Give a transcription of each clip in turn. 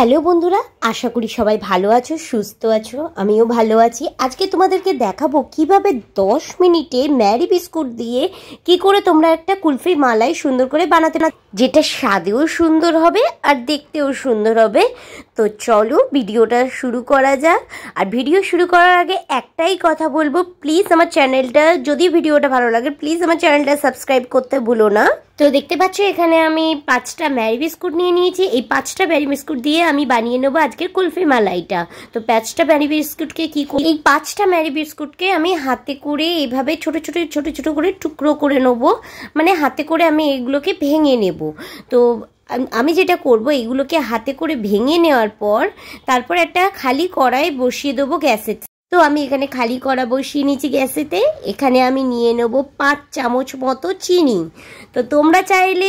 hello বন্ধুরা আশা করি সবাই ভালো আছো সুস্থ আছো আমিও ভালো আছি আজকে তোমাদেরকে দেখাবো কিভাবে দশ মিনিটে ম্যারি বিস্কুট দিয়ে কি করে তোমরা একটা কুলফি মালাই সুন্দর করে বানাতে না যেটা স্বাদেও সুন্দর হবে আর দেখতেও সুন্দর হবে তো চলো ভিডিওটা শুরু করা যাক আর ভিডিও শুরু করার আগে একটাই কথা বলবো প্লিজ আমার চ্যানেলটা যদি ভিডিওটা ভালো লাগে প্লিজ আমার চ্যানেলটা সাবস্ক্রাইব করতে ভুলো না তো দেখতে পাচ্ছ এখানে আমি পাঁচটা ম্যারি বিস্কুট নিয়ে নিয়েছি এই পাঁচটা ম্যারি বিস্কুট দিয়ে আমি বানিয়ে নেবো আজকের কুলফি মালাইটা তো পাঁচটা ম্যারি বিস্কুটকে কি করি এই পাঁচটা ম্যারি বিস্কুটকে আমি হাতে করে এইভাবে ছোট ছোট ছোট ছোট করে টুকরো করে নেবো মানে হাতে করে আমি এগুলোকে ভেঙে নেব নেব তো আমি যেটা করব এগুলোকে হাতে করে ভেঙে নেওয়ার পর তারপর একটা খালি কড়াই বসিয়ে দেবো গ্যাসের তো আমি এখানে খালি কড়া বসিয়ে নিয়েছি গ্যাসেতে এখানে আমি নিয়ে নেব পাঁচ চামচ মতো চিনি তো তোমরা চাইলে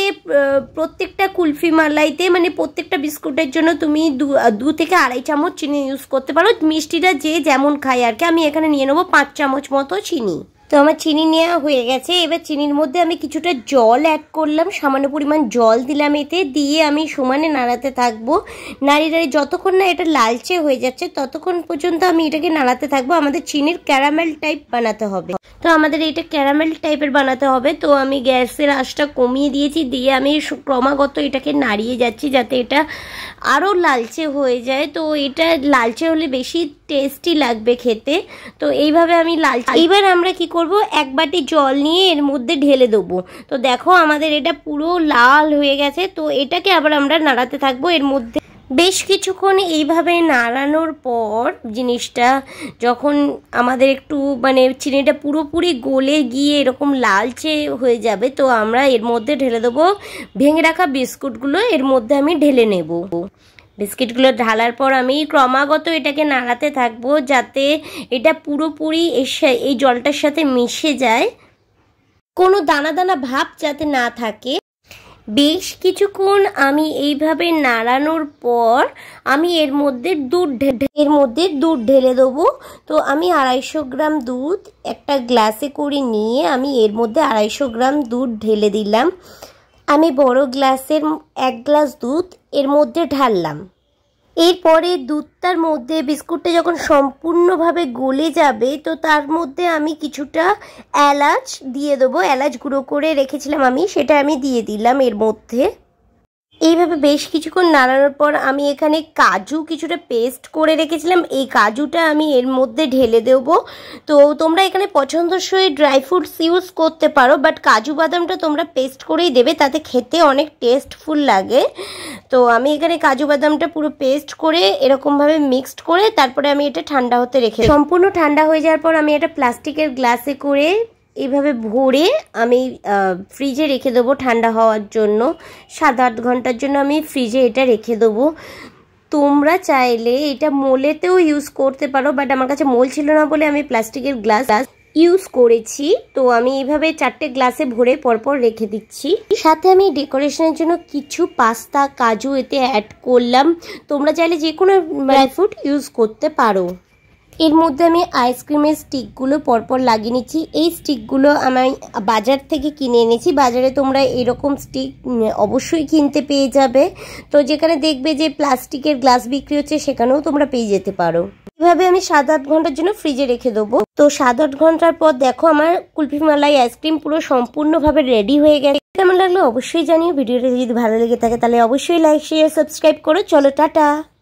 প্রত্যেকটা কুলফি মালাইতে মানে প্রত্যেকটা বিস্কুটের জন্য তুমি দু থেকে আড়াই চামচ চিনি ইউজ করতে পারো মিষ্টিটা যে যেমন খায় আর কি আমি এখানে নিয়ে নেবো পাঁচ চামচ মতো চিনি তো আমার চিনি নেওয়া হয়ে গেছে এবার চিনির মধ্যে আমি কিছুটা জল অ্যাড করলাম সামান্য পরিমাণ জল দিলাম এতে দিয়ে আমি সমানে নাড়াতে থাকবো নাড়িয়ে নাড়িয়ে যতক্ষণ না এটা লালচে হয়ে যাচ্ছে ততক্ষণ পর্যন্ত আমি এটাকে নাড়াতে থাকবো আমাদের চিনির ক্যারামেল টাইপ বানাতে হবে তো আমাদের এটা ক্যারামেল টাইপের বানাতে হবে তো আমি গ্যাসের আঁচটা কমিয়ে দিয়েছি দিয়ে আমি ক্রমাগত এটাকে নাড়িয়ে যাচ্ছি যাতে এটা আরও লালচে হয়ে যায় তো এটা লালচে হলে বেশি টেস্টি লাগবে খেতে তো এইভাবে আমি লাল এইবার আমরা কি করব এক বাটি জল নিয়ে এর মধ্যে ঢেলে দেবো তো দেখো আমাদের এটা পুরো লাল হয়ে গেছে তো এটাকে আবার আমরা নাড়াতে থাকবো এর মধ্যে বেশ কিছুক্ষণ এইভাবে নাড়ানোর পর জিনিসটা যখন আমাদের একটু মানে চিনিটা পুরোপুরি গলে গিয়ে এরকম লালচে হয়ে যাবে তো আমরা এর মধ্যে ঢেলে দেবো ভেঙে রাখা বিস্কুটগুলো এর মধ্যে আমি ঢেলে নেব বিস্কিটগুলো ঢালার পর আমি ক্রমাগত এটাকে নাড়াতে থাকবো যাতে এটা পুরোপুরি এই জলটার সাথে মিশে যায় কোনো দানা দানা ভাব যাতে না থাকে বেশ কিছুক্ষণ আমি এইভাবে নাড়ানোর পর আমি এর মধ্যে দুধ এর মধ্যে দুধ ঢেলে দেবো তো আমি আড়াইশো গ্রাম দুধ একটা গ্লাসে করে নিয়ে আমি এর মধ্যে আড়াইশো গ্রাম দুধ ঢেলে দিলাম আমি বড় গ্লাসের এক গ্লাস দুধ এর মধ্যে ঢাললাম এরপরে দুধটার মধ্যে বিস্কুটটা যখন সম্পূর্ণভাবে গলে যাবে তো তার মধ্যে আমি কিছুটা এলাচ দিয়ে দেবো এলাচ গুঁড়ো করে রেখেছিলাম আমি সেটা আমি দিয়ে দিলাম এর মধ্যে এইভাবে বেশ কিছুক্ষণ নাড়ানোর পর আমি এখানে কাজু কিছুটা পেস্ট করে রেখেছিলাম এই কাজুটা আমি এর মধ্যে ঢেলে দেব তো তোমরা এখানে পছন্দসই ড্রাই ফ্রুটস ইউজ করতে পারো বাট কাজু বাদামটা তোমরা পেস্ট করেই দেবে তাতে খেতে অনেক টেস্টফুল লাগে তো আমি এখানে কাজু বাদামটা পুরো পেস্ট করে এরকমভাবে মিক্সড করে তারপরে আমি এটা ঠান্ডা হতে রেখে সম্পূর্ণ ঠান্ডা হয়ে যাওয়ার পর আমি এটা প্লাস্টিকের গ্লাসে করে এইভাবে ভরে আমি ফ্রিজে রেখে দেবো ঠান্ডা হওয়ার জন্য সাত আট ঘন্টার জন্য আমি ফ্রিজে এটা রেখে দেবো তোমরা চাইলে এটা মোলেতেও ইউজ করতে পারো বাট আমার কাছে মোল ছিল না বলে আমি প্লাস্টিকের গ্লাস ইউজ করেছি তো আমি এইভাবে চারটে গ্লাসে ভরে পরপর রেখে দিচ্ছি সাথে আমি ডেকোরেশনের জন্য কিছু পাস্তা কাজু এতে অ্যাড করলাম তোমরা চাইলে যে কোনো ড্রাই ফ্রুট ইউজ করতে পারো এর মধ্যে আমি আইসক্রিমের স্টিকগুলো পরপর লাগিয়ে নিচ্ছি এই স্টিকগুলো আমি বাজার থেকে কিনে এনেছি বাজারে তোমরা এরকম স্টিক অবশ্যই কিনতে পেয়ে যাবে তো যেখানে দেখবে যে প্লাস্টিকের গ্লাস বিক্রি হচ্ছে সেখানেও তোমরা পেয়ে যেতে পারো এভাবে আমি সাত আট ঘন্টার জন্য ফ্রিজে রেখে দেবো তো সাত আট ঘন্টার পর দেখো আমার কুলফি মালাই আইসক্রিম পুরো সম্পূর্ণভাবে রেডি হয়ে গেছে কেমন লাগলো অবশ্যই জানিও ভিডিওটা যদি ভালো লেগে থাকে তাহলে অবশ্যই লাইক শেয়ার সাবস্ক্রাইব করো চলো টাটা